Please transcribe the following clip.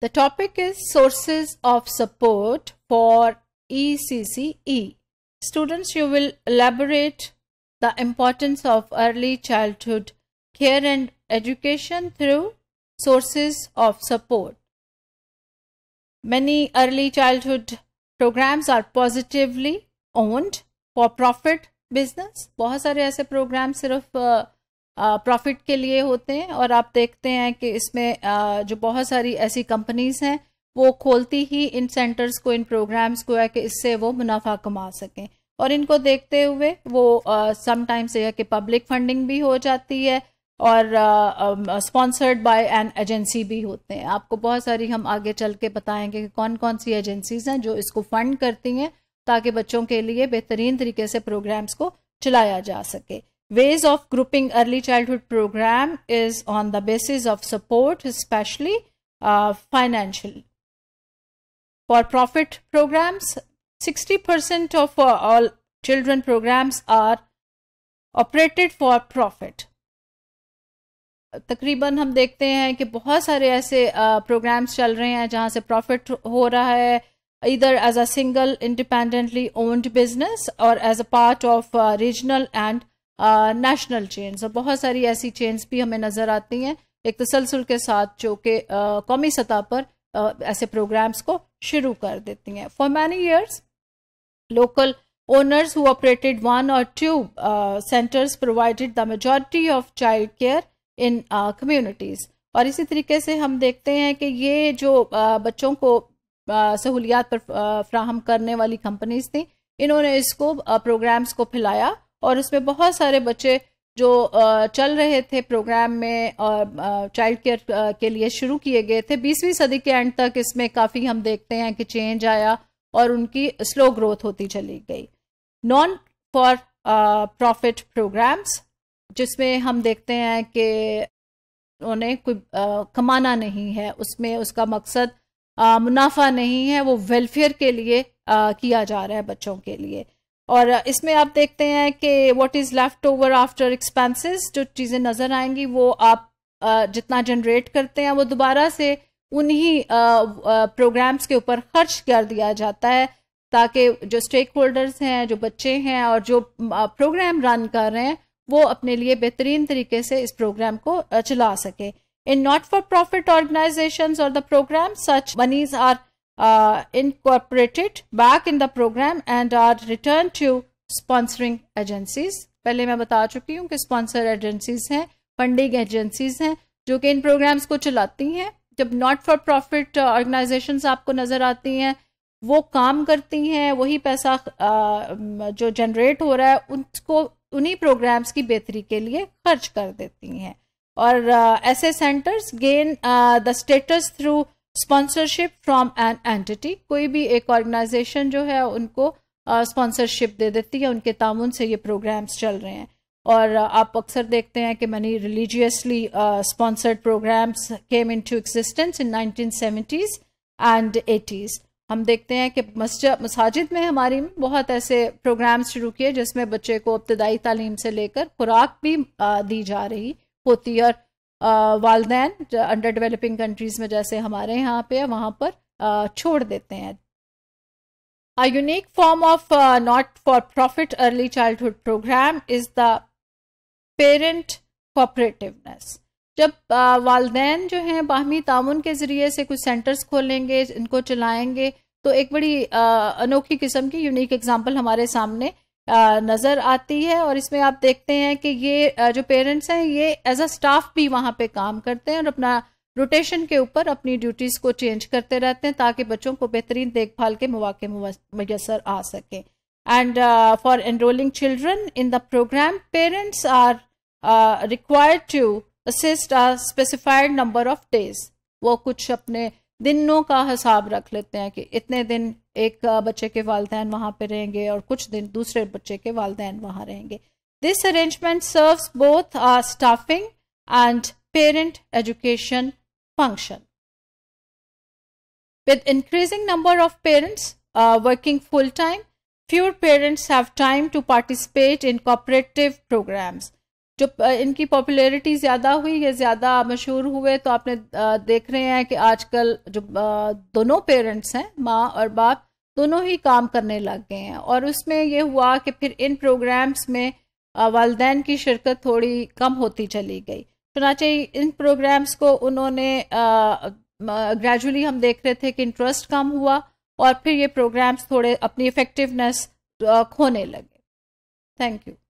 The topic is sources of support for ECCE. Students, you will elaborate the importance of early childhood care and education through sources of support. Many early childhood programs are positively owned for profit business. बहुत सारे ऐसे program profit के लिए होते हैं और आप देखते हैं कि इसमें जो बहुत सारी ऐसी कंपनीज हैं वो खोलती ही इन सेंटर्स को इन प्रोग्राम्स को है कि इससे वो मुनाफा कमा सकें और इनको देखते हुए वो समटाइम्स यह कि पब्लिक फंडिंग भी हो जाती है और स्पॉन्सर्ड बाय एन एजेंसी भी होते हैं आपको बहुत सारी हम आगे चल के बताएंगे कि कौन कौन सी एजेंसीज हैं जो इसको फंड करती हैं ताकि बच्चों के लिए बेहतरीन तरीके से प्रोग्राम्स को चलाया जा सके Ways of grouping early childhood program is on the basis of support, especially uh, financial. For profit programs, 60% of uh, all children programs are operated for profit. तकरीबन हम देखते हैं कि बहुत सारे ऐसे प्रोग्राम्स uh, चल रहे हैं जहां से प्रॉफिट हो रहा है either as a single independently owned business or as a part of uh, regional and national chains और बहुत सारी ऐसी चेन्स भी हमें नज़र आती हैं एक तसलसल के साथ जो कि कौमी सतह पर आ, ऐसे प्रोग्राम्स को शुरू कर देती हैं for many years local owners who operated one और two centres provided the the of child care in communities और इसी तरीके से हम देखते हैं कि ये जो आ, बच्चों को सहूलियात पर फ्राहम करने वाली कंपनीज थी इन्होंने इसको प्रोग्राम्स को फैलाया और उसमें बहुत सारे बच्चे जो चल रहे थे प्रोग्राम में और चाइल्ड केयर के लिए शुरू किए गए थे बीसवीं सदी के एंड तक इसमें काफ़ी हम देखते हैं कि चेंज आया और उनकी स्लो ग्रोथ होती चली गई नॉन फॉर प्रॉफिट प्रोग्राम्स जिसमें हम देखते हैं कि उन्हें कोई कमाना नहीं है उसमें उसका मकसद मुनाफा नहीं है वो वेलफेयर के लिए आ, किया जा रहा है बच्चों के लिए और इसमें आप देखते हैं कि what is left over after expenses जो चीजें नजर आएंगी वो आप जितना जनरेट करते हैं वो दोबारा से उन्हीं प्रोग्राम्स के ऊपर खर्च कर दिया जाता है ताकि जो स्टेक होल्डर्स हैं जो बच्चे हैं और जो प्रोग्राम रन कर रहे हैं वो अपने लिए बेहतरीन तरीके से इस प्रोग्राम को चला सके in not for profit organisation और the programme such monies are uh, incorporated back in the program and are returned to sponsoring agencies. पहले मैं बता चुकी हूँ कि स्पॉन्सर एजेंसीज हैं फंडिंग एजेंसीज हैं जो कि इन प्रोग्राम्स को चलाती हैं जब नॉट फॉर प्रॉफिट ऑर्गेनाइजेशंस आपको नज़र आती हैं वो काम करती हैं वही पैसा uh, जो जनरेट हो रहा है उनको उन्हीं प्रोग्राम्स की बेहतरी के लिए खर्च कर देती हैं और uh, ऐसे centres gain the status through sponsorship from an entity कोई भी एक ऑर्गेनाइजेशन जो है उनको स्पॉन्सरशिप दे देती है उनके तामुन से ये प्रोग्राम्स चल रहे हैं और आप अक्सर देखते हैं कि many religiously sponsored programmes came into existence in nineteen seventies and eighties हम देखते हैं कि मस्जिद में हमारी बहुत ऐसे प्रोग्राम शुरू किए जिसमें बच्चे को इब्तदाई तालीम से लेकर खुराक भी दी जा रही होती है और वालदेन अंडर डेवलपिंग कंट्रीज़ में जैसे हमारे यहाँ पे वहां पर आ, छोड़ देते हैं a unique form of not for profit early childhood programme is the parent cooperativeness. जब वालदेन जो हैं बाहमी तामन के ज़रिए से कुछ सेंटर्स खोलेंगे इनको चलाएंगे तो एक बड़ी अनोखी किस्म की यूनिक एग्जाम्पल हमारे सामने नज़र आती है और इसमें आप देखते हैं कि ये जो पेरेंट्स हैं ये एज अ स्टाफ भी वहाँ पे काम करते हैं और अपना रोटेशन के ऊपर अपनी ड्यूटीज़ को चेंज करते रहते हैं ताकि बच्चों को बेहतरीन देखभाल के मौके मैसर आ सकें and for enrolling children in the programme parents are required to assist a specified number of days वो कुछ अपने दिनों का हिसाब रख लेते हैं कि इतने दिन एक बच्चे के वालदेन वहां पर रहेंगे और कुछ दिन दूसरे बच्चे के वालदेन वहां रहेंगे this arrangement serve both are staffing and parent education function with increasing number of parents working full time fewer parents have time to participate in cooperative programmes जो इनकी पॉपुलैरिटी ज़्यादा हुई या ज़्यादा मशहूर हुए तो आपने देख रहे हैं कि आजकल जो दोनों पेरेंट्स हैं माँ और बाप दोनों ही काम करने लग गए हैं और उसमें यह हुआ कि फिर इन प्रोग्राम्स में वालदेन की शिरकत थोड़ी कम होती चली गई चुनाचे इन प्रोग्राम्स को उन्होंने ग्रेजुअली हम देख रहे थे कि इंटरेस्ट कम हुआ और फिर ये प्रोग्राम्स थोड़े अपनी इफेक्टिवनेस खोने लगे थैंक यू